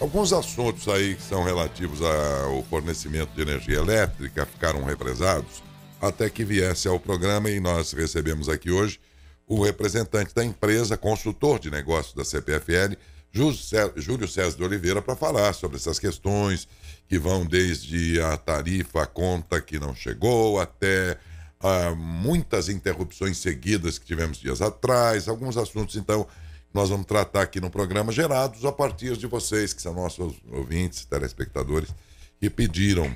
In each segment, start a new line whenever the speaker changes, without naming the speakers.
Alguns assuntos aí que são relativos ao fornecimento de energia elétrica ficaram represados até que viesse ao programa e nós recebemos aqui hoje o representante da empresa, consultor de negócios da CPFL, Júlio César de Oliveira, para falar sobre essas questões que vão desde a tarifa, a conta que não chegou, até ah, muitas interrupções seguidas que tivemos dias atrás, alguns assuntos, então, nós vamos tratar aqui no programa, gerados a partir de vocês, que são nossos ouvintes, telespectadores, que pediram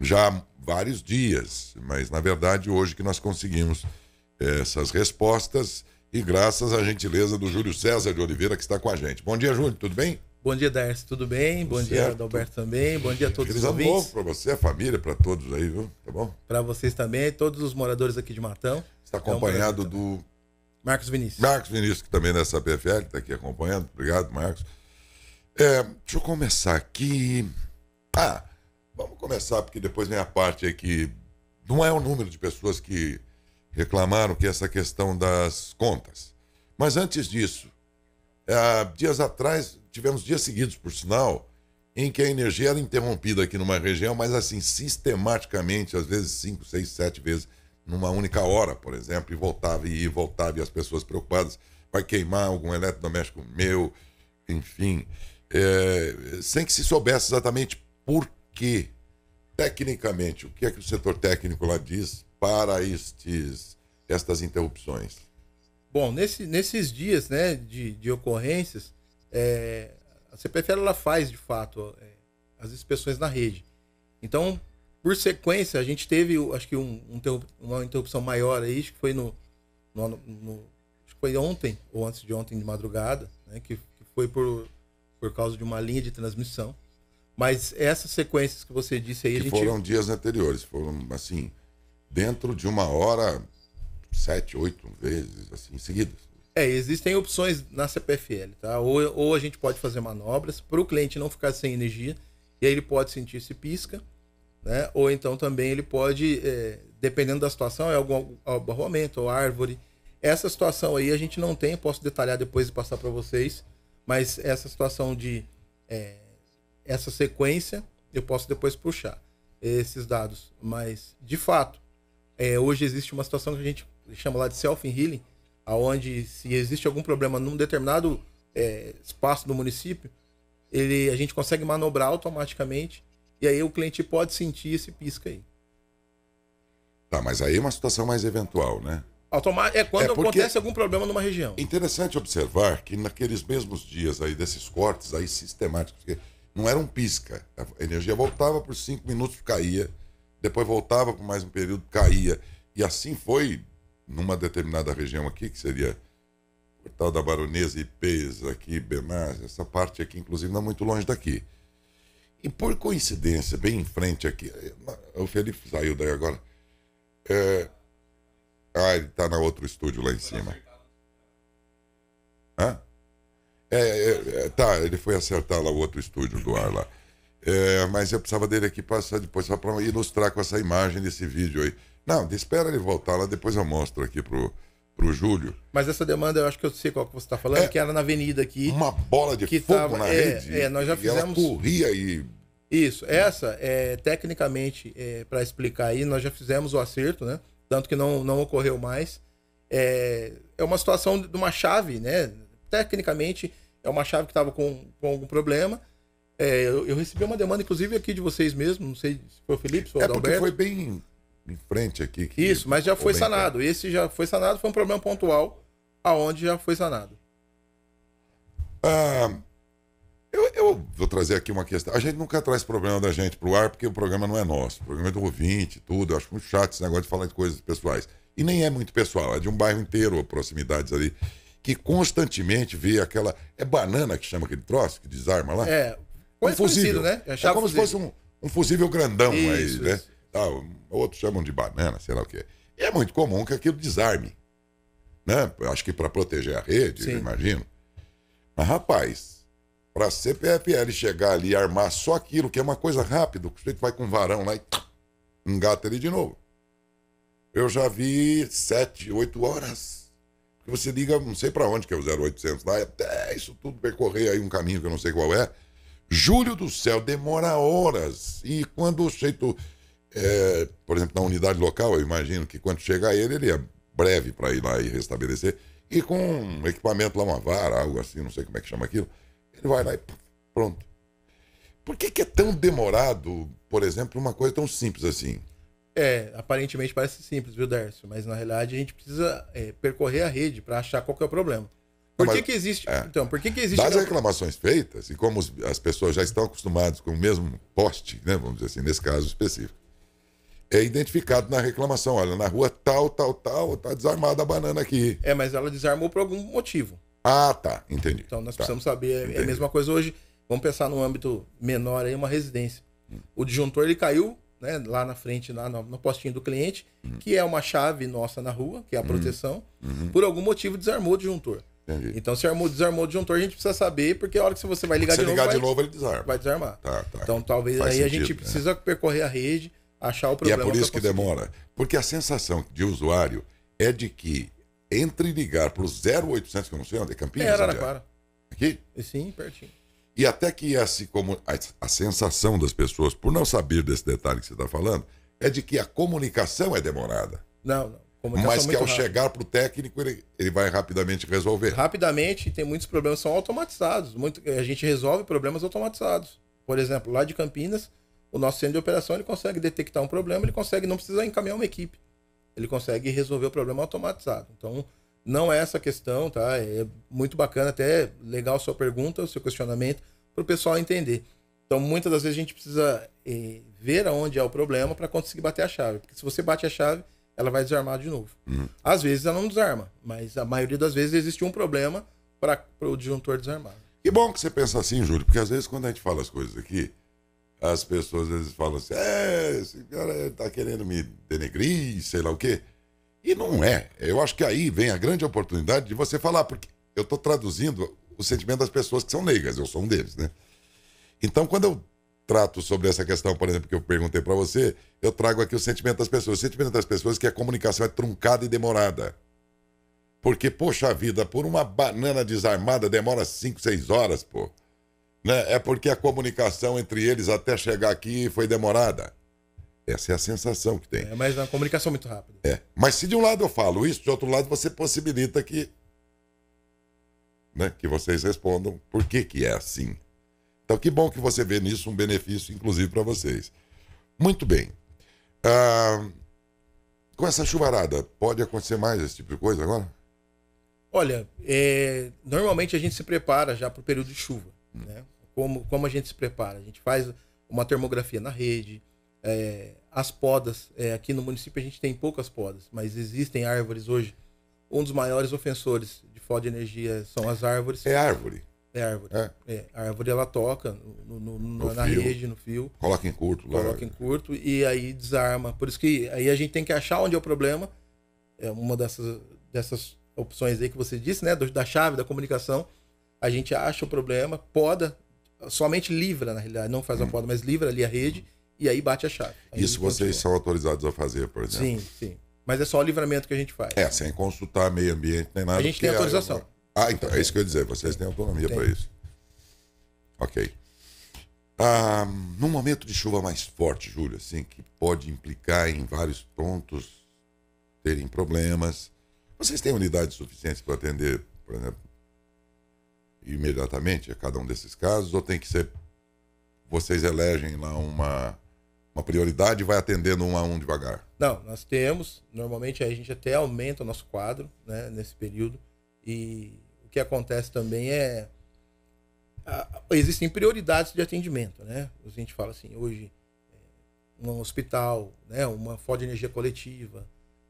já vários dias, mas na verdade hoje que nós conseguimos eh, essas respostas e graças à gentileza do Júlio César de Oliveira que está com a gente. Bom dia, Júlio, tudo bem?
Bom dia, Darcy, tudo bem? Tudo bom certo. dia, Adalberto também. Bom dia a todos Feliz os ouvintes. novo
para você, a família, para todos aí, viu?
Tá bom? Para vocês também, todos os moradores aqui de Matão. Está acompanhado é um
do Marcos Vinícius. Marcos Vinícius, que também nessa é PFL, está aqui acompanhando. Obrigado, Marcos. É, deixa eu começar aqui. Ah, vamos começar, porque depois vem a parte aqui. Não é o número de pessoas que reclamaram que essa questão das contas. Mas antes disso, é, dias atrás, tivemos dias seguidos, por sinal, em que a energia era interrompida aqui numa região, mas assim, sistematicamente, às vezes cinco, seis, sete vezes numa única hora, por exemplo, e voltava e voltava, e as pessoas preocupadas, vai queimar algum eletrodoméstico meu, enfim, é, sem que se soubesse exatamente por quê. Tecnicamente, o que é que o setor técnico lá diz para estes, estas interrupções?
Bom, nesse, nesses dias né, de, de ocorrências, é, a CPFL ela faz, de fato, é, as inspeções na rede. Então, por sequência, a gente teve, acho que um, um, uma interrupção maior aí, acho que foi no, no, no acho que foi ontem ou antes de ontem de madrugada, né, que, que, foi por, por causa de uma linha de transmissão. Mas essas sequências que você disse aí, que gente... foram dias anteriores, foram
assim dentro de uma hora, sete, oito vezes, assim seguidas.
É, existem opções na CPFL, tá? Ou, ou a gente pode fazer manobras para o cliente não ficar sem energia e aí ele pode sentir se pisca né? Ou então também ele pode, é, dependendo da situação, é algum abarroamento ou árvore. Essa situação aí a gente não tem, posso detalhar depois e passar para vocês, mas essa situação de é, essa sequência eu posso depois puxar esses dados. Mas, de fato, é, hoje existe uma situação que a gente chama lá de self-healing, aonde se existe algum problema num determinado é, espaço do município, ele, a gente consegue manobrar automaticamente e aí o cliente pode sentir esse pisca aí.
Tá, mas aí é uma situação mais eventual, né?
é quando é porque... acontece algum
problema numa região. Interessante observar que naqueles mesmos dias aí desses cortes aí sistemáticos, não era um pisca. A energia voltava por cinco minutos, caía. Depois voltava por mais um período, caía. E assim foi numa determinada região aqui, que seria o Portal da Baronesa, Ipês, aqui, Benaz, essa parte aqui, inclusive, não é muito longe daqui. E por coincidência, bem em frente aqui, eh, o Felipe saiu daí agora. É... Ah, ele tá na outro estúdio lá em cima. Hã? É, é, é, tá, ele foi acertar lá o outro estúdio do ar lá. É, mas eu precisava dele aqui passar depois só para ilustrar com essa imagem desse vídeo aí. Não, espera ele voltar lá, depois eu mostro aqui pro, pro Júlio.
Mas essa demanda, eu acho que eu sei qual que você está falando, é, que era na avenida aqui. Uma bola de que fogo tava, na é, rede. É, nós já fizemos. Ela corria e. Isso, essa, é, tecnicamente, é, para explicar aí, nós já fizemos o acerto, né? Tanto que não, não ocorreu mais. É, é uma situação de uma chave, né? Tecnicamente, é uma chave que estava com, com algum problema. É, eu, eu, recebi uma demanda, inclusive, aqui de vocês mesmo, não sei se foi o Felipe ou o é Adalberto. Porque foi bem
em frente aqui.
Isso, mas já foi sanado. Esse já foi sanado, foi um problema pontual, aonde já foi sanado.
Ah, eu, eu, vou trazer aqui uma questão. A gente nunca traz problema da gente para o ar, porque o programa não é nosso. O programa é do ouvinte, tudo. Eu acho muito chato esse negócio de falar de coisas pessoais. E nem é muito pessoal, é de um bairro inteiro, proximidades ali, que constantemente vê aquela. É banana que chama aquele troço, que desarma lá? É. Um fusível, né? É, é como fusível. se fosse um, um fusível grandão isso, aí, isso. né? Ah, outros chamam de banana, sei lá o quê. E é muito comum que aquilo desarme. Né? Acho que para proteger a rede, imagino. Mas, rapaz, para a CPFL chegar ali e armar só aquilo, que é uma coisa rápida, o sujeito vai com um varão lá e engata ele de novo. Eu já vi sete, oito horas. você liga, não sei para onde que é o 0800 lá, até isso tudo percorrer aí um caminho que eu não sei qual é. Júlio do céu, demora horas. E quando o sujeito é, por exemplo, na unidade local, eu imagino que quando chegar ele, ele é breve para ir lá e restabelecer. E com um equipamento lá, uma vara, algo assim, não sei como é que chama aquilo, ele vai lá e pronto. Por que, que é tão demorado, por exemplo, uma coisa tão simples assim?
É, aparentemente parece simples, viu, Dércio? Mas na realidade a gente precisa é, percorrer a rede para achar qual é o problema. Por Mas, que, que existe. É, então, por que, que existe. Das
reclamações feitas, e como as pessoas já estão acostumadas com o mesmo poste, né, vamos dizer assim, nesse caso específico, é identificado na reclamação. Olha, na rua tal, tal, tal, tá desarmada a banana aqui. É,
mas ela desarmou por algum motivo. Ah, tá. Entendi. Então nós tá. precisamos saber. Entendi. É, é a mesma coisa hoje. Vamos pensar no âmbito menor aí, uma residência. Hum. O disjuntor ele caiu né, lá na frente, lá no, no postinho do cliente, hum. que é uma chave nossa na rua, que é a hum. proteção. Hum. Por algum motivo desarmou o disjuntor. Entendi. Então, se armou, desarmou o disjuntor, a gente precisa saber, porque a hora que você vai ligar, de, ligar novo, de novo. vai, ele desarma. Vai desarmar. Tá, tá. Então, talvez Faz aí sentido, a gente né? precisa percorrer a rede achar o problema. E é por isso que
demora. Porque a sensação de usuário é de que entre ligar para o 0800, que eu não sei onde é, Campinas? É, Araraquara. Aqui?
Sim, pertinho.
E até que é assim como a, a sensação das pessoas, por não saber desse detalhe que você está falando, é de que a comunicação é demorada.
Não, não. Mas é que ao rápido.
chegar para o técnico, ele, ele vai rapidamente
resolver. Rapidamente, tem muitos problemas, são automatizados. Muito, a gente resolve problemas automatizados. Por exemplo, lá de Campinas, o nosso centro de operação ele consegue detectar um problema, ele consegue não precisar encaminhar uma equipe. Ele consegue resolver o problema automatizado. Então, não é essa questão, tá? É muito bacana, até legal sua pergunta, o seu questionamento, para o pessoal entender. Então, muitas das vezes a gente precisa eh, ver aonde é o problema para conseguir bater a chave. Porque se você bate a chave, ela vai desarmar de novo. Uhum. Às vezes ela não desarma, mas a maioria das vezes existe um problema para o disjuntor desarmar.
Que bom que você pensa assim, Júlio, porque às vezes quando a gente fala as coisas aqui, as pessoas às vezes falam assim:
é, esse cara está querendo
me denegrir, sei lá o quê. E não é. Eu acho que aí vem a grande oportunidade de você falar, porque eu estou traduzindo o sentimento das pessoas que são negras eu sou um deles, né? Então, quando eu trato sobre essa questão, por exemplo, que eu perguntei para você, eu trago aqui o sentimento das pessoas. O sentimento das pessoas é que a comunicação é truncada e demorada. Porque, poxa vida, por uma banana desarmada demora 5, 6 horas, pô. Né? É porque a comunicação entre eles até chegar aqui foi demorada. Essa é a sensação que tem.
É, mas a comunicação é muito rápida.
É. Mas se de um lado eu falo isso, de outro lado você possibilita que, né, que vocês respondam por que, que é assim. Então que bom que você vê nisso um benefício, inclusive, para vocês. Muito bem. Ah, com essa chuvarada, pode acontecer mais esse tipo de coisa agora?
Olha, é, normalmente a gente se prepara já para o período de chuva. Hum. Né? como, como a gente se prepara. A gente faz uma termografia na rede, é, as podas. É, aqui no município a gente tem poucas podas, mas existem árvores hoje. Um dos maiores ofensores de foda de energia são as árvores. É árvore. É árvore. É. é a árvore ela toca no, no, no, na fio. rede, no fio. Coloca em curto. Coloca em curto e aí desarma. Por isso que aí a gente tem que achar onde é o problema. É uma dessas, dessas opções aí que você disse, né? Da chave, da comunicação. A gente acha o problema, poda somente livra, na realidade, não faz a hum. poda, mas livra ali a rede e aí bate a chave.
Aí Isso vocês continua. são autorizados a fazer, por exemplo? Sim,
sim. Mas é só o livramento que a gente faz.
É, sem consultar meio ambiente nem nada. A gente tem autorização. Ah, então, é isso que eu ia dizer. Vocês têm autonomia para isso. Ok. Ah, num momento de chuva mais forte, Júlio, assim, que pode implicar em vários pontos terem problemas, vocês têm unidades suficientes para atender, por exemplo, imediatamente a cada um desses casos ou tem que ser vocês elegem lá uma uma prioridade e vai atendendo um a um devagar?
Não, nós temos, normalmente a gente até aumenta o nosso quadro né, nesse período. E o que acontece também é. existem prioridades de atendimento, né? A gente fala assim, hoje, é, um hospital, né, uma fonte de energia coletiva,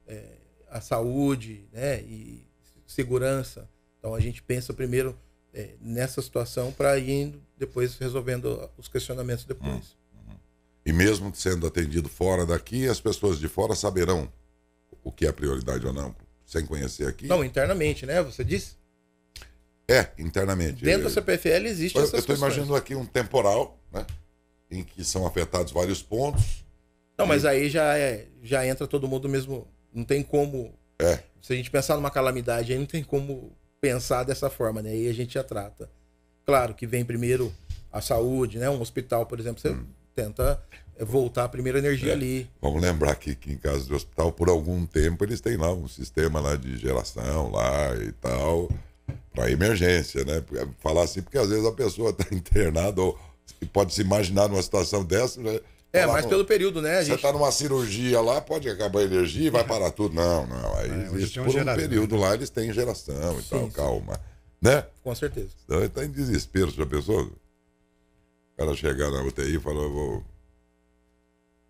é, a saúde né, e segurança. Então a gente pensa primeiro é, nessa situação para ir depois resolvendo os questionamentos depois. Hum, hum,
E mesmo sendo atendido fora daqui, as pessoas de fora saberão o que é prioridade ou não, sem conhecer aqui?
Não, internamente, né? Você disse?
É, internamente. Dentro da CPFL existe essa essas Eu estou imaginando aqui um temporal, né? Em que são afetados vários pontos.
Não, e... mas aí já, é, já entra todo mundo mesmo. Não tem como. É. Se a gente pensar numa calamidade, aí não tem como pensar dessa forma, né? E a gente já trata. Claro que vem primeiro a saúde, né? Um hospital, por exemplo, você hum. tenta eh, voltar a primeira energia é. ali.
Vamos lembrar que, que em casa do hospital, por algum tempo, eles têm lá um sistema lá de geração lá e tal, para emergência, né? Falar assim, porque às vezes a pessoa está internada ou pode se imaginar numa situação dessa, né? É, mas pelo período, né? Gente... Você está numa cirurgia lá, pode acabar a energia e vai parar tudo. Não, não. Aí é, existe por um período né? lá, eles têm geração e sim, tal, sim. calma. Né? Com certeza. Então ele está em desespero, já pensou? O cara chegar na UTI e falar, vou.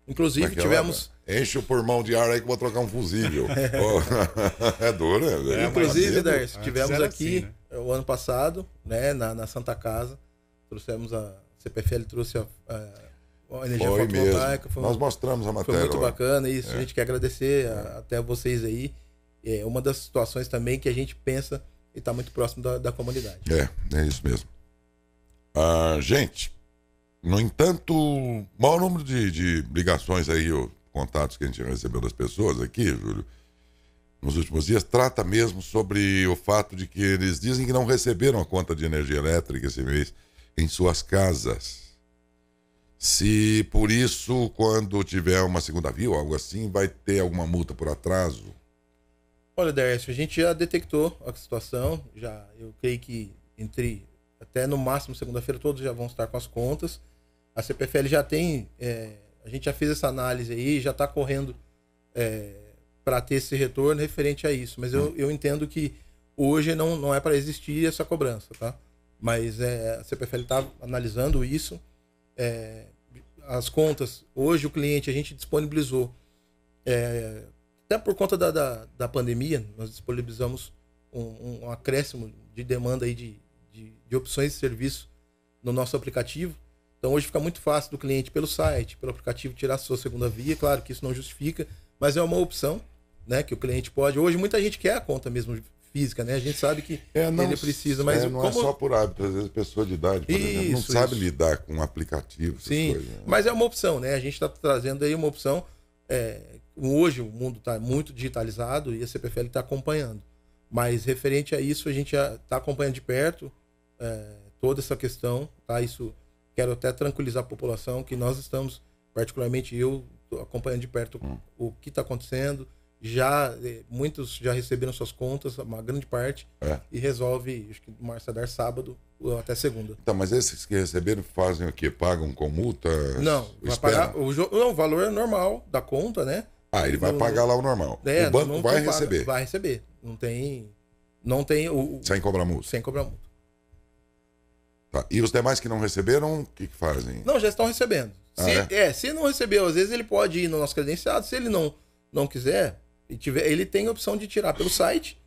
Inclusive, Naquela, é é tivemos.
Enche o pulmão de ar aí que eu vou trocar um fusível. é duro, né? É, tá Inclusive, Darcy,
tivemos aqui assim, né? o ano passado, né, na, na Santa Casa, trouxemos a. CPFL trouxe a, a é, energia foi fotovoltaica. Foi, Nós mostramos a matéria. Foi muito bacana isso. É. A gente quer agradecer a, até vocês aí. É uma das situações também que a gente pensa e está muito próximo da, da, comunidade.
É, é isso mesmo. Ah, gente, no entanto, maior número de, de ligações aí, ou contatos que a gente recebeu das pessoas aqui, Júlio, nos últimos dias, trata mesmo sobre o fato de que eles dizem que não receberam a conta de energia elétrica esse mês em suas casas. Se por isso, quando tiver uma segunda via ou algo assim, vai ter alguma multa por atraso?
Olha, Dércio, a gente já detectou a situação, já eu creio que entre até no máximo segunda-feira todos já vão estar com as contas. A CPFL já tem, é, a gente já fez essa análise aí, já está correndo é, para ter esse retorno referente a isso. Mas eu, hum. eu entendo que hoje não, não é para existir essa cobrança, tá? Mas é, a CPFL está analisando isso. É, as contas, hoje o cliente a gente disponibilizou, é, até por conta da, da, da, pandemia, nós disponibilizamos um, um acréscimo de demanda aí de, de, de, opções de serviço no nosso aplicativo. Então hoje fica muito fácil do cliente pelo site, pelo aplicativo tirar a sua segunda via. Claro que isso não justifica, mas é uma opção né, que o cliente pode. Hoje muita gente quer a conta mesmo física, né? A gente sabe que é, não, ele precisa, mas é, não é como... é só por
hábito, às vezes pessoa de idade, isso, exemplo, não isso. sabe lidar com um aplicativo, Sim, coisas, né?
mas é uma opção, né? A gente está trazendo aí uma opção. É, hoje o mundo está muito digitalizado e a CPFL está acompanhando. Mas referente a isso, a gente está acompanhando de perto é, toda essa questão, tá? Isso quero até tranquilizar a população que nós estamos, particularmente eu, acompanhando de perto hum. o que está acontecendo já eh, muitos já receberam suas contas, uma grande parte, é. e resolve, acho que março a dar sábado ou até segunda.
Tá, mas esses que receberam fazem o quê? Pagam com multa? Não, vai pagar
o, não, o valor é normal da conta, né? Ah, ele vai pagar lá o normal. É, o banco não, não vai receber. Paga, vai receber. Não tem. Não tem o.
Sem cobrar multa. Sem cobrar multa. Tá. E os demais que não receberam, o que, que fazem?
Não, já estão recebendo. Ah, se, é? é, se não recebeu, às vezes ele pode ir no nosso credenciado, se ele não, não quiser, ele, tiver, ele tem a opção de tirar pelo site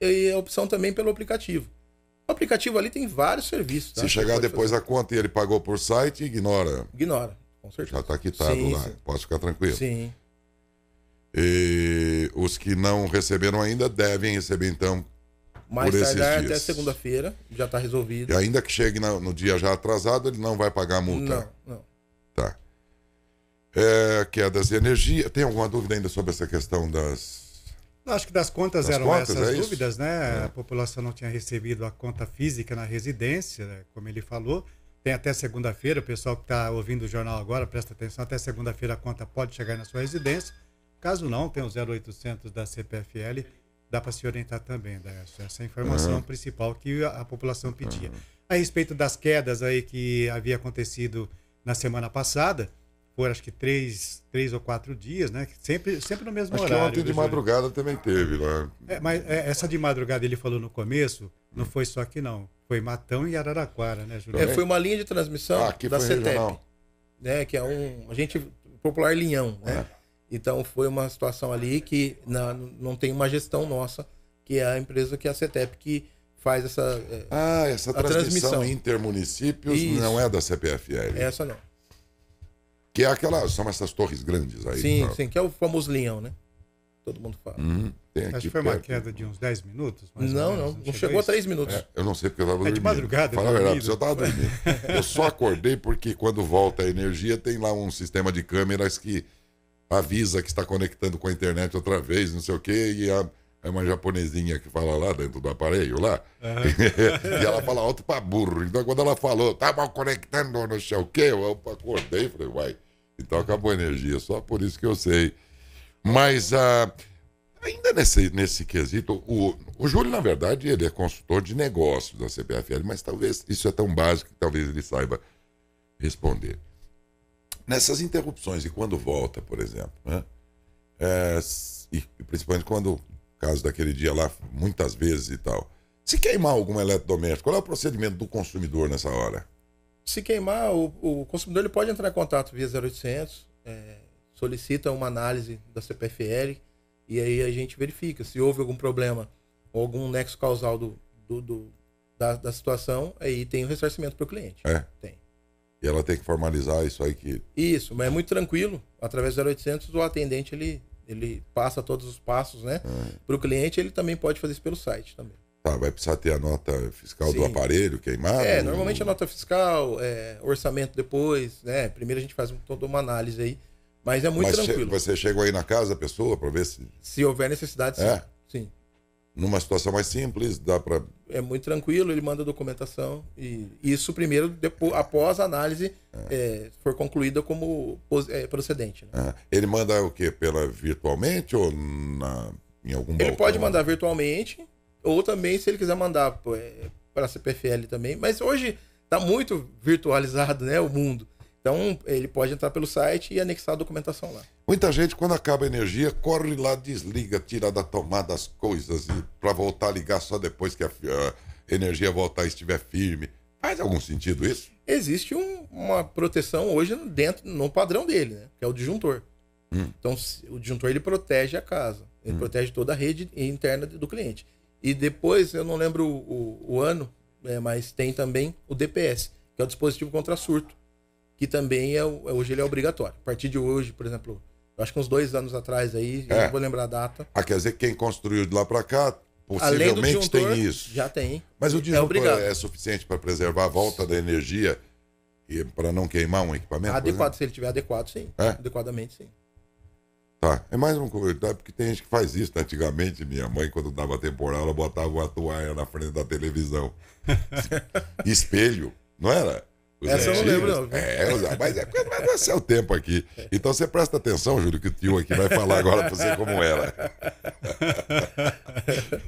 e a opção também pelo aplicativo. O aplicativo ali tem vários serviços. Tá? Se chegar
depois fazer. a conta e ele pagou por site, ignora.
Ignora, com certeza. Já está quitado sim, lá, sim.
posso ficar tranquilo. Sim. E os que não receberam ainda devem receber, então, mais por tardar até
segunda-feira, já está resolvido. E
ainda que chegue no, dia já atrasado, ele não vai pagar a multa. Não, não é, quedas de energia. Tem alguma dúvida ainda sobre essa questão das.
acho que das contas das eram contas, essas é dúvidas, isso? né? É. A população não tinha recebido a conta física na residência, né, como ele falou. Tem até segunda-feira, o pessoal que está ouvindo o jornal agora, presta atenção, até segunda-feira a conta pode chegar na sua residência. Caso não, tem o 0800 da CPFL, dá para se orientar também, Daércio. Né? Essa é a informação uhum. principal que a, a população pedia. Uhum. A respeito das quedas aí que havia acontecido na semana passada, por acho que três, três ou quatro dias, né? Sempre, sempre no mesmo acho horário. Que ontem de né, madrugada
também teve lá.
É, mas é, essa de madrugada ele falou no começo, não foi só aqui não. Foi Matão e Araraquara, né, Júlio? É, foi uma
linha de transmissão ah, da CETEP, né? Que é um. A gente. Popular Linhão, né? É. Então foi uma situação ali que na, não tem uma gestão nossa, que é a empresa que é a CETEP que faz essa. É, ah, essa
transmissão, transmissão. intermunicípios não é da CPFL. Essa não. Que é aquelas, são essas torres grandes aí. Sim, não. sim,
que é o famoso leão, né? Todo mundo fala. Uhum, Acho que foi uma queda de uns 10 minutos. não, não, não, chegou, chegou a 3 minutos. É, eu não sei porque eu estava é de madrugada. Fala a verdade, eu tava dormindo. eu só
acordei porque quando volta a energia tem lá um sistema de câmeras que avisa que está conectando com a internet outra vez, não sei o quê, e a, é uma japonesinha que fala lá dentro do aparelho lá. Uhum. e ela fala alto pra burro. Então quando ela falou, tava conectando não sei o quê, eu acordei e falei, uai. Então acabou a energia, só por isso que eu sei. Mas ah, ainda nesse, nesse quesito, o, o Júlio, na verdade, ele é consultor de negócios da CPFL, mas talvez isso é tão básico que talvez ele saiba responder. Nessas interrupções e quando volta, por exemplo, né? É, e principalmente quando, caso daquele dia lá, muitas vezes e tal, se queimar algum eletrodoméstico, qual é o procedimento do consumidor nessa hora?
se queimar, o, o, consumidor ele pode entrar em contato via 0800, é, solicita uma análise da CPFL e aí a gente verifica se houve algum problema ou algum nexo causal do, do, do da, da, situação, aí tem o ressarcimento para o cliente. É. Tem.
E ela tem que formalizar isso aí que.
Isso, mas é muito tranquilo. Através do 0800, o atendente ele, ele passa todos os passos né, é. Hum. para o cliente. Ele também pode fazer isso pelo site também
vai precisar ter a nota fiscal Sim. do aparelho queimado? É, né? normalmente
a nota fiscal, é, orçamento depois, né? Primeiro a gente faz um, toda uma análise aí. Mas é muito mas tranquilo.
Você chega aí na casa da pessoa para ver se.
Se houver necessidade, é. sim.
sim. Numa situação mais simples, dá para.
É muito tranquilo, ele manda a documentação. E isso primeiro, depois, após a análise, é. É, for concluída como é, procedente.
Né? É. Ele manda o quê? Pela virtualmente ou na, em algum Ele balcão? pode
mandar virtualmente, ou também, se ele quiser mandar é, para a CPFL também. Mas hoje está muito virtualizado né, o mundo. Então, ele pode entrar pelo site e anexar a documentação lá.
Muita gente, quando acaba a energia, corre lá, desliga, tira da tomada as coisas para voltar a ligar só depois que a, a energia voltar e estiver firme. Faz algum sentido isso?
Existe um, uma proteção hoje dentro, no padrão dele, né? Que é o disjuntor. Hum. Então, o disjuntor ele protege a casa, ele hum. protege toda a rede interna do cliente. E depois, eu não lembro o, o, o ano, né, mas tem também o DPS, que é o dispositivo contra surto, que também é, é hoje ele é obrigatório. A partir de hoje, por exemplo, acho que uns dois anos atrás aí, é. não vou lembrar a data.
Ah, quer dizer, quem construiu de lá para cá, possivelmente tem isso.
Já tem. Mas o é disjuntor é,
é suficiente para preservar a volta da energia e para não queimar um equipamento? Adequado, se
ele tiver adequado, sim. É? Adequadamente, sim.
Tá, é mais um comentário, tá? porque tem gente que faz isso. Né? Antigamente, minha mãe, quando dava temporal, ela botava uma toalha na frente da televisão. Espelho, não era? Os Essa antigos. eu não lembro, não. É, mas é porque vai passar é o tempo aqui. Então você presta atenção, Júlio, que o tio aqui vai falar agora pra você como era.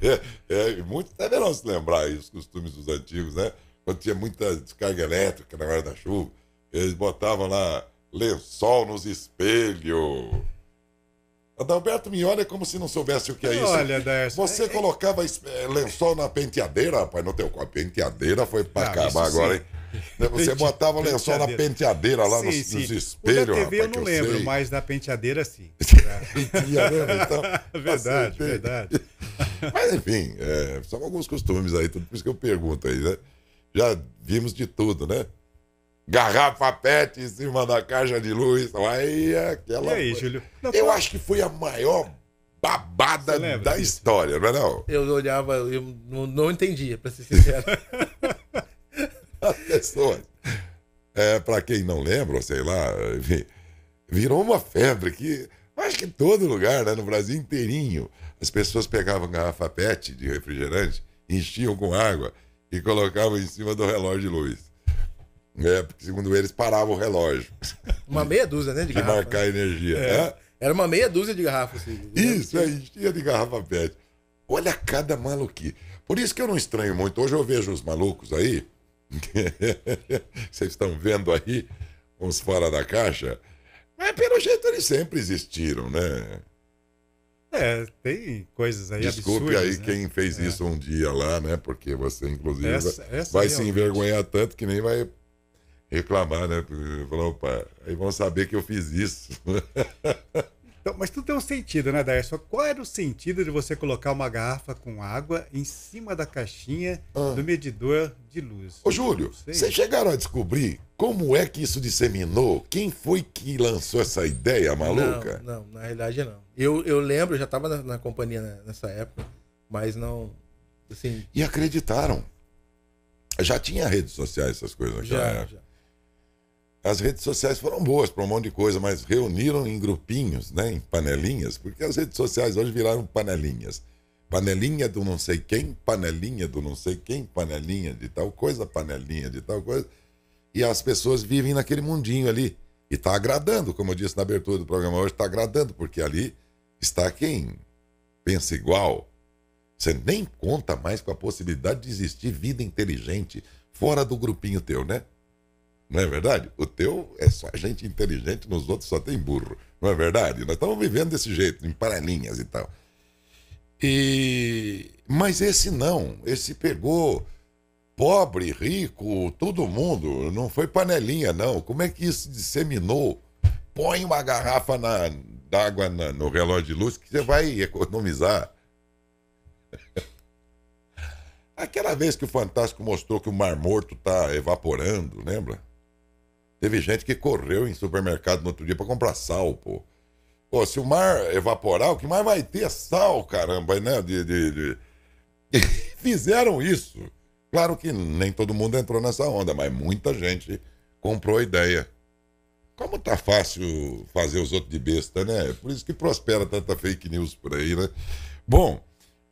é, é, muito é melhor se lembrar aí, os costumes dos antigos, né? Quando tinha muita descarga elétrica na hora da chuva, eles botavam lá lençol nos espelhos. Adalberto me olha como se não soubesse o que é isso. Olha, Adalberto. Você é, é colocava é... lençol na penteadeira, rapaz, no teu corpo. Penteadeira foi pra não, ah, acabar agora, sim. hein? Né, você botava lençol na
penteadeira lá sim, nos, sim. nos espelhos. O da TV rapaz, eu não lembro, sei. mas na penteadeira sim. Tinha é mesmo, então. Verdade, verdade.
Mas enfim, é, são alguns costumes aí, tudo por isso que eu pergunto aí, né? Já vimos de tudo, né? garrafa PET em cima da caixa de luz. Aí é aquela. E aí, Júlio?
Não,
eu acho que foi a maior babada lembra, da
gente? história, não é não?
Eu olhava, eu não, não entendia, pra ser sincero. As pessoas.
É, pra quem não lembra, sei lá, virou uma febre que. Acho que em todo lugar, né? No Brasil inteirinho, as pessoas pegavam garrafa PET de refrigerante, enchiam com água e colocavam em cima do relógio de luz. É, porque segundo eles parava o relógio.
Uma meia dúzia, né? De, de
marcar energia. É. É?
Era uma meia dúzia de garrafas. Assim,
isso, é, enchia de garrafa PET. Olha cada maluquice. Por isso que eu não estranho muito. Hoje eu vejo os malucos aí. Vocês estão vendo aí, uns fora da caixa.
Mas pelo jeito
eles sempre existiram, né?
É, tem coisas aí Desculpe aí né? quem
fez é. isso um dia lá, né? Porque você, inclusive, essa, essa vai se é envergonhar tanto que nem vai reclamar, né? Falar, opa, aí vão saber que eu fiz isso.
Então, mas tudo tem um sentido, né, Daércio? Qual era o sentido de você colocar uma garrafa com água em cima da caixinha ah. do medidor de luz? Ô, Júlio, vocês
chegaram a descobrir como é que isso disseminou? Quem foi que lançou essa ideia maluca?
Não, não na realidade não.
Eu, eu lembro, eu já estava na, na, companhia nessa época, mas não. Assim... E
acreditaram. Já tinha redes sociais, essas coisas naquela já, época. Já as redes sociais foram boas para um monte de coisa, mas reuniram em grupinhos, né, em panelinhas, porque as redes sociais hoje viraram panelinhas. Panelinha do não sei quem, panelinha do não sei quem, panelinha de tal coisa, panelinha de tal coisa. E as pessoas vivem naquele mundinho ali. E está agradando, como eu disse na abertura do programa hoje, está agradando, porque ali está quem pensa igual. Você nem conta mais com a possibilidade de existir vida inteligente fora do grupinho teu, né? não é verdade? O teu é só gente inteligente, nos outros só tem burro, não é verdade? Nós estamos vivendo desse jeito, em panelinhas e tal. E mas esse não, esse pegou pobre, rico, todo mundo, não foi panelinha não. Como é que isso disseminou? Põe uma garrafa na d'água no relógio de luz que você vai economizar. Aquela vez que o Fantástico mostrou que o Mar Morto está evaporando, lembra? Teve gente que correu em supermercado no outro dia para comprar sal, pô. Pô, se o mar evaporar, o que mais vai ter é sal, caramba, né? De, de, de... Fizeram isso. Claro que nem todo mundo entrou nessa onda, mas muita gente comprou a ideia. Como tá fácil fazer os outros de besta, né? Por isso que prospera tanta fake news por aí, né? Bom,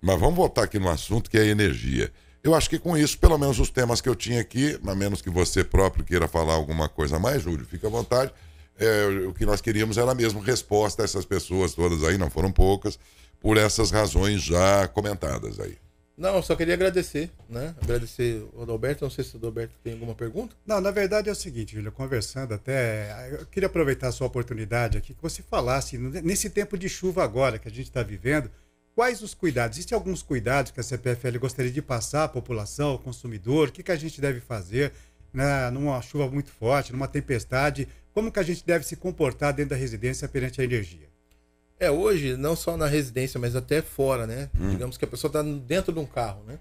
mas vamos voltar aqui no assunto que é energia. Eu acho que com isso, pelo menos os temas que eu tinha aqui, a menos que você próprio queira falar alguma coisa a mais, Júlio, fica à vontade. É, o que nós queríamos era mesmo resposta a essas pessoas todas aí, não foram poucas, por essas razões já comentadas aí.
Não, eu só queria agradecer,
né? Agradecer o Adalberto. Não sei se o Adalberto tem alguma pergunta. Não, na verdade é o seguinte, Júlio, conversando até. Eu queria aproveitar a sua oportunidade aqui, que você falasse, nesse tempo de chuva agora que a gente está vivendo, Quais os cuidados? Existem alguns cuidados que a CPFL gostaria de passar à população, ao consumidor? O que, que a gente deve fazer né, numa chuva muito forte, numa tempestade? Como que a gente deve se comportar dentro da residência perante a energia? É, hoje,
não só na residência, mas até fora, né? Hum. Digamos que a pessoa está dentro de um carro, né?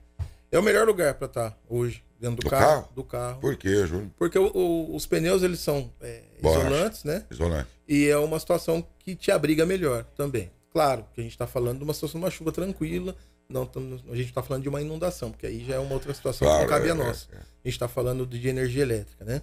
É o melhor lugar para estar tá hoje, dentro do, do carro, carro, Do carro. Por quê, Júlio? Porque o, o, os pneus, eles são é, isolantes, né? Isolantes. E é uma situação que te abriga melhor também. Claro, que a gente está falando de uma situação de uma chuva tranquila, não tamo, a gente está falando de uma inundação, porque aí já é uma outra situação claro, que não cabe é, a nós. É, é. A gente está falando de energia elétrica, né?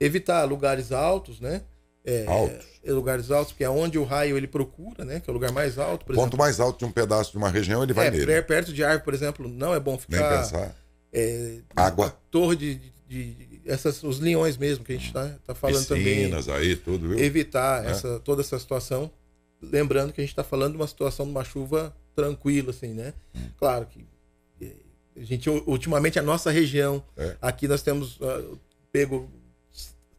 Evitar lugares altos, né? É, altos. É, lugares altos, porque é onde o raio ele procura, né? Que é o lugar mais alto. Quanto exemplo.
mais alto de um pedaço de uma região, ele vai é, nele.
Perto de árvore, por exemplo, não é bom ficar. Nem pensar. É, Água. Torre de, de, de, essas, os leões mesmo, que a gente está tá falando Piscinas, também. Piscinas aí, tudo. Viu? Evitar essa, toda essa situação lembrando que a gente está falando de uma situação de uma chuva tranquila, assim, né? Hum. Claro que é, a gente, ultimamente, a nossa região, é. aqui nós temos uh, pego.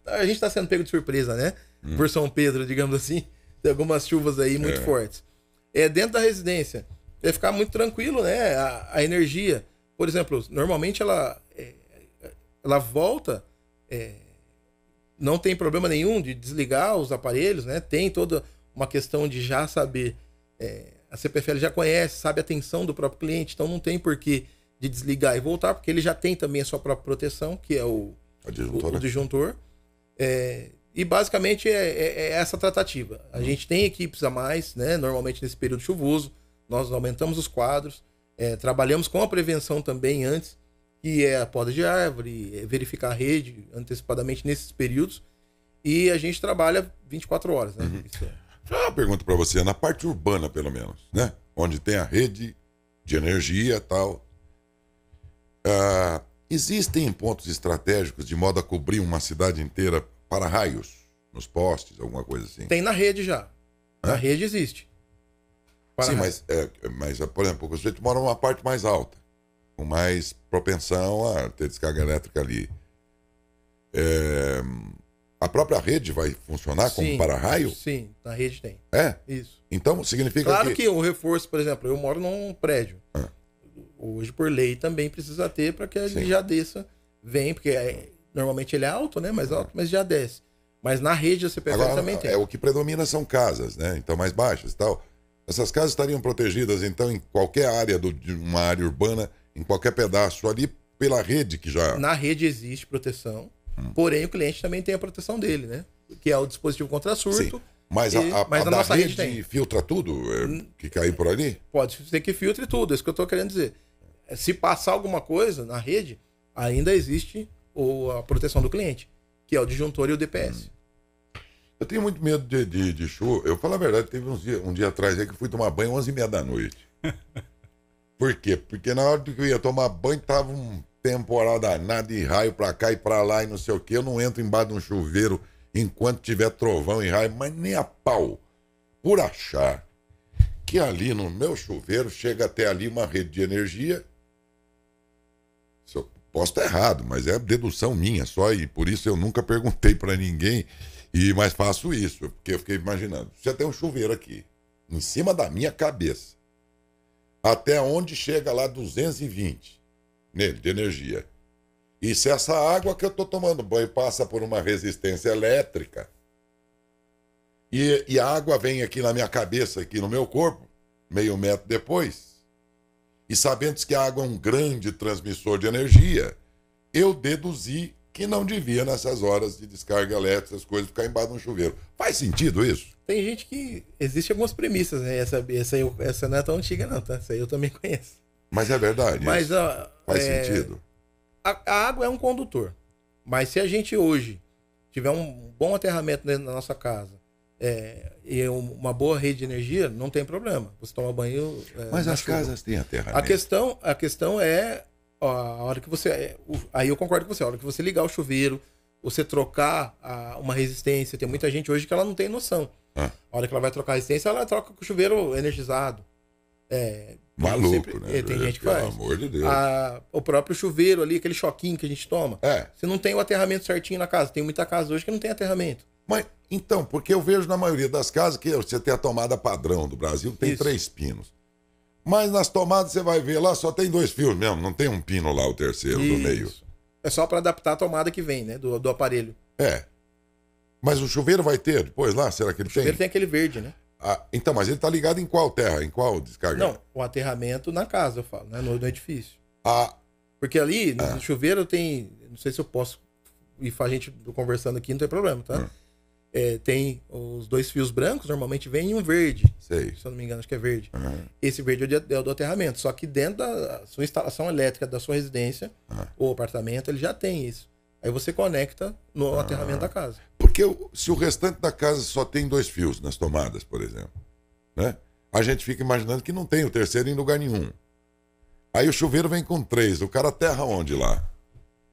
A gente está sendo pego de surpresa, né? Hum. Por São Pedro, digamos assim. Tem algumas chuvas aí muito é. fortes. É dentro da residência. Vai é ficar muito tranquilo, né? A, a energia. Por exemplo, normalmente ela, é, ela volta. É, não tem problema nenhum de desligar os aparelhos, né? Tem todo uma questão de já saber. É, a CPFL já conhece, sabe a atenção do próprio cliente, então não tem porquê de desligar e voltar, porque ele já tem também a sua própria proteção, que é o, o disjuntor. O, o né? disjuntor. É, e basicamente é, é, é essa tratativa. A uhum. gente tem equipes a mais, né? Normalmente nesse período chuvoso, nós aumentamos os quadros, é, trabalhamos com a prevenção também antes, que é a poda de árvore, é verificar a rede antecipadamente nesses períodos. E a gente trabalha 24 horas, né? Uhum.
É. Já uma pergunta para você, na parte urbana pelo menos, né? Onde tem a rede de energia tal, uh, existem pontos estratégicos de modo a cobrir uma cidade inteira para raios nos postes, alguma coisa assim?
Tem na rede já. Hã? Na rede existe.
Para Sim, mas, é, mas, por exemplo, o sujeito mora numa parte mais alta, com mais propensão a ter descarga elétrica ali. É, a própria rede vai funcionar como para-raio? Sim, na rede tem. É? Isso. Então significa claro que...
Claro que o reforço, por exemplo, eu moro num prédio. Ah. Hoje, por lei, também precisa ter para que ele sim. já desça. Vem, porque é, normalmente ele é alto, né? Mais alto, mas já desce. Mas na rede você Agora, também tem. É,
o que predomina são casas, né? Então mais baixas e tal. Essas casas estariam protegidas, então, em qualquer área do, de uma área urbana, em qualquer pedaço ali, pela rede que já... Na
rede existe proteção. Uhum. Porém, o cliente também tem a proteção dele, né? Que é o dispositivo contra surto. Sim. Mas, e, a, a, mas a, da nossa rede, rede
filtra tudo é, hum. que cair
por ali? Pode ser que filtre tudo, é isso que eu estou querendo dizer. Se passar alguma coisa na rede, ainda existe o a proteção do cliente, que é o disjuntor e o DPS. Hum.
Eu tenho muito medo de, de, de chuva. Eu falo a verdade, teve uns dia, um dia atrás aí que fui tomar banho às 11h30 da noite. Por quê? Porque na hora que eu ia tomar banho tava um temporal danado e raio pra cá e pra lá e não sei o que. Eu não entro embaixo de um chuveiro enquanto tiver trovão e raio, mas nem a pau. Por achar que ali no meu chuveiro chega até ali uma rede de energia. Eu posso estar errado, mas é dedução minha só e por isso eu nunca perguntei para ninguém. E mas faço isso porque eu fiquei imaginando. Você tem um chuveiro aqui em cima da minha cabeça. Até onde chega lá 220? nele de energia. E se essa água que eu estou tomando banho passa por uma resistência elétrica e, e, a água vem aqui na minha cabeça, aqui no meu corpo, meio metro depois, e sabendo que a água é um grande transmissor de energia, eu deduzi que não devia nessas horas de descarga elétrica as coisas ficar embaixo de um chuveiro. Faz sentido isso?
Tem gente que existe algumas premissas, né? Essa essa essa não é tão antiga não, tá? Essa aí eu também conheço. Mas é verdade. Mas isso. ó, Faz é, sentido? A, a, água é um condutor. Mas se a gente hoje tiver um bom aterramento dentro da nossa casa é, e é uma boa rede de energia, não tem problema. Você toma banho. É, mas as chuva. casas têm aterramento. A questão, a questão é ó, a hora que você. É, aí eu concordo com você, a hora que você ligar o chuveiro, você trocar a, uma resistência. Tem muita gente hoje que ela não tem noção. Ah. A hora que ela vai trocar a resistência, ela troca com o chuveiro energizado. É, Tá Maluco, sempre, né? É, tem gente que faz. Pelo amor de Deus. A, o próprio chuveiro ali, aquele choquinho que a gente toma. É. Você não tem o aterramento certinho na casa. Tem muita casa hoje que não tem aterramento. Mas, então,
porque eu vejo na maioria das casas que você tem a tomada padrão do Brasil, tem Isso. três pinos. Mas nas tomadas você vai ver lá, só tem dois fios mesmo, não tem um pino lá, o terceiro Isso. do meio.
É só para adaptar a tomada que vem, né? Do, do aparelho. É.
Mas o chuveiro vai ter depois lá? Será que ele o tem? O chuveiro
tem aquele verde, né?
Ah, então, mas ele está ligado em qual terra? Em qual descarga? Não,
o aterramento na casa, eu falo, né? no, no edifício. Ah, Porque ali, no ah. chuveiro, tem. Não sei se eu posso. E a gente conversando aqui, não tem problema, tá? Hum. É, tem os dois fios brancos, normalmente vem um verde. Sei. Se eu não me engano, acho que é verde. Esse verde é, é o, do aterramento. Só que dentro da sua instalação elétrica da sua residência ou apartamento, ele já tem isso. Aí você conecta no ah, aterramento da casa.
Porque se o restante da casa só tem dois fios nas tomadas, por exemplo, né? A gente fica imaginando que não tem o terceiro em lugar nenhum. Aí o chuveiro vem com três, o cara
aterra onde lá?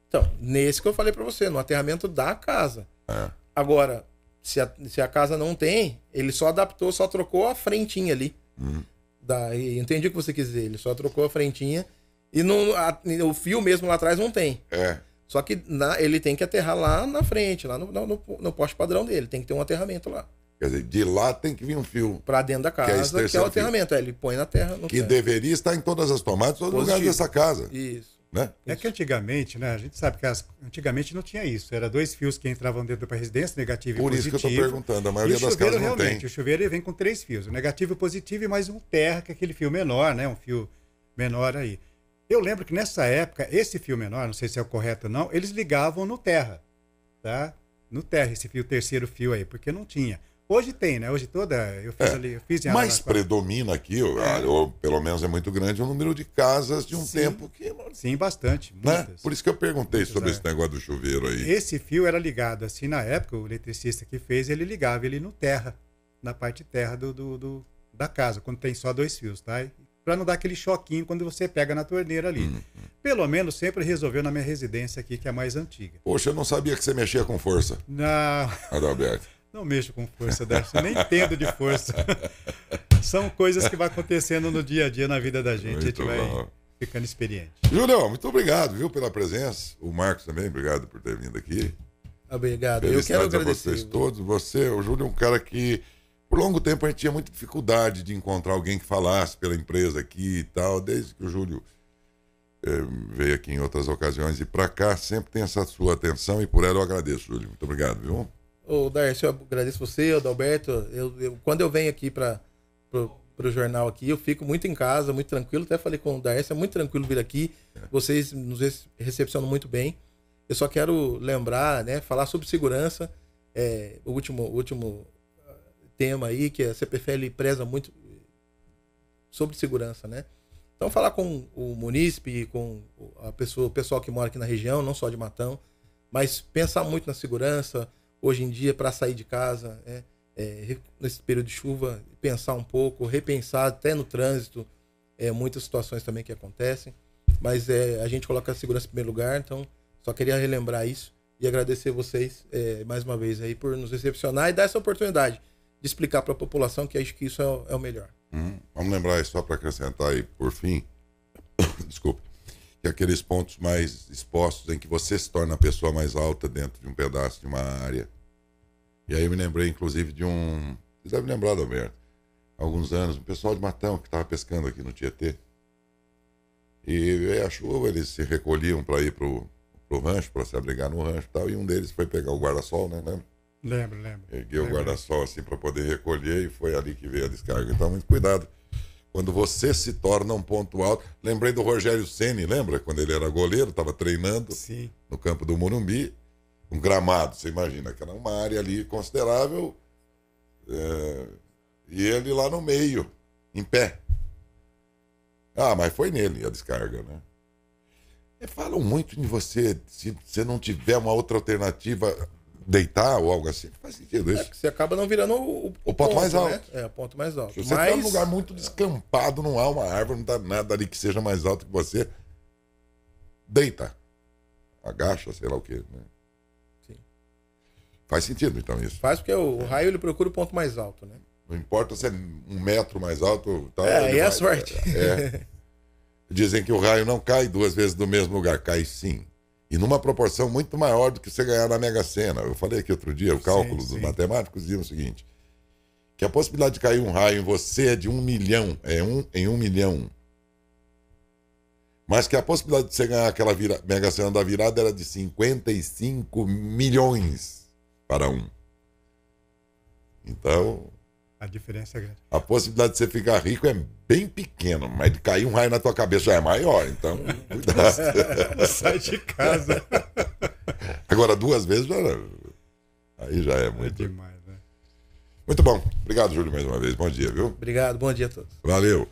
Então, nesse que eu falei para você, no aterramento da casa. É. Agora, se a, se a, casa não tem, ele só adaptou, só trocou a frentinha ali. Hum. Da, entendi o que você quis dizer, ele só trocou a frentinha e não, a, o fio mesmo lá atrás não tem. É. Só que na, ele tem que aterrar lá na frente, lá no, no, no poste padrão dele. Tem que ter um aterramento lá.
Quer dizer, de lá tem que vir um fio. Para
dentro da é casa, que é, que é o aterramento. É,
ele põe na terra.
que deveria estar em todas as tomadas, todos os lugares dessa casa. Isso. Né?
É isso. que antigamente, né? A gente sabe que as, antigamente não tinha isso. Era dois fios que entravam dentro da residência, negativo Por e positivo. Por isso que eu estou perguntando, a maioria e das casas não realmente, tem. O chuveiro vem com três fios, o negativo e positivo e mais um terra, que é aquele fio menor, né? Um fio menor aí. Eu lembro que nessa época, esse fio menor, não sei se é o correto ou não, eles ligavam no terra, tá? No terra, esse fio, terceiro fio aí, porque não tinha. Hoje tem, né? Hoje toda. Eu fiz é, ali. Eu fiz mas
predomina aqui, ou, é. ah, pelo menos é muito grande, o número de casas de um sim, tempo que. Sim, bastante. Né? Por isso que eu perguntei muitas, sobre é. esse negócio do chuveiro aí.
Esse fio era ligado, assim, na época, o eletricista que fez, ele ligava ele no terra, na parte terra do, do, do da casa, quando tem só dois fios, tá? E para não dar aquele choquinho quando você pega na torneira ali. Hum, hum. Pelo menos sempre resolveu na minha residência aqui, que é a mais antiga.
Poxa, eu não sabia que você mexia com força.
Não.
Adalberto.
Não mexo com força, Darcy. Nem entendo de força. São coisas que vão acontecendo no dia a dia, na vida da gente. Muito a gente vai bom. ficando experiente.
Julião, muito obrigado, viu, pela presença. O Marcos também, obrigado por ter vindo aqui.
Obrigado. eu quero
agradecer. a vocês todos. Você, o Júlio é um cara que por longo tempo a gente tinha muita dificuldade de encontrar alguém que falasse pela empresa aqui e tal, desde que o Júlio é, veio aqui em outras ocasiões e para cá, sempre tem essa sua atenção e por ela eu agradeço, Júlio. Muito obrigado, viu?
Ô, Darcy, eu agradeço você, Adalberto. Eu, eu, quando eu venho aqui para o jornal aqui, eu fico muito em casa, muito tranquilo. Até falei com o Darcy, é muito tranquilo vir aqui. Vocês nos recepcionam muito bem. Eu só quero lembrar, né, falar sobre segurança. É, o último, último tema aí que a CPFL preza muito sobre segurança, né? Então falar com o munícipe, com a pessoa, o pessoal que mora aqui na região, não só de Matão, mas pensar muito na segurança hoje em dia para sair de casa, né? é, nesse período de chuva, pensar um pouco, repensar até no trânsito, é, muitas situações também que acontecem, mas é, a gente coloca a segurança em primeiro lugar, então só queria relembrar isso e agradecer vocês é, mais uma vez aí por nos recepcionar e dar essa oportunidade de explicar para a população que acho que isso é o, é o melhor.
Hum, vamos lembrar aí, só para acrescentar aí, por fim, desculpe, que aqueles pontos mais expostos em que você se torna a pessoa mais alta dentro de um pedaço de uma área. E aí eu me lembrei, inclusive, de um. Vocês devem lembrar, Alberto, alguns anos, um pessoal de Matão que estava pescando aqui no Tietê. E a chuva, eles se recolhiam para ir para o rancho, para se abrigar no rancho e tal, e um deles foi pegar o guarda-sol, né? Lembra? Lembro, lembro. Erguei lembra. o guarda-sol assim para poder recolher e foi ali que veio a descarga. Então, muito cuidado. Quando você se torna um ponto alto. Lembrei do Rogério Ceni, lembra? Quando ele era goleiro, estava treinando Sim. no campo do Morumbi. Um gramado, você imagina, que era uma área ali considerável. É... E ele lá no meio, em pé. Ah, mas foi nele a descarga, né? É, falam muito em você, se você não tiver uma outra alternativa, deitar ou algo assim, faz sentido é isso. É,
você acaba não virando o, o, o ponto, ponto, mais né? alto. Né? É, o ponto mais alto. Se você Mas... tá num lugar muito
descampado, não há uma árvore, não tá nada ali que seja mais alto que você, deita. Agacha, sei lá o quê, né? Sim. Faz sentido, então, isso.
Faz porque o, o raio ele procura o ponto mais alto, né?
Não importa se é um metro mais alto. tá é, aí é a sorte. É. Dizem que o raio não cai duas vezes do mesmo lugar. Cai sim. E numa proporção muito maior do que você ganhar na Mega Sena. Eu falei aqui outro dia, o cálculo sim, dos sim. matemáticos dizia o seguinte: que a possibilidade de cair um raio em você é de um milhão, é um em um milhão. Mas que a possibilidade de você ganhar aquela vira, Mega Sena da virada era de 55 milhões para um. Então, a diferença é grande. A possibilidade de você ficar rico é bem pequena, mas de cair um raio na tua cabeça já é maior, então hum, cuidado. Não sai de
casa.
Agora, duas vezes, já... aí já
é, é muito. É demais, né? Muito bom. Obrigado, Júlio, mais uma vez. Bom dia, viu? Obrigado, bom dia a todos. Valeu.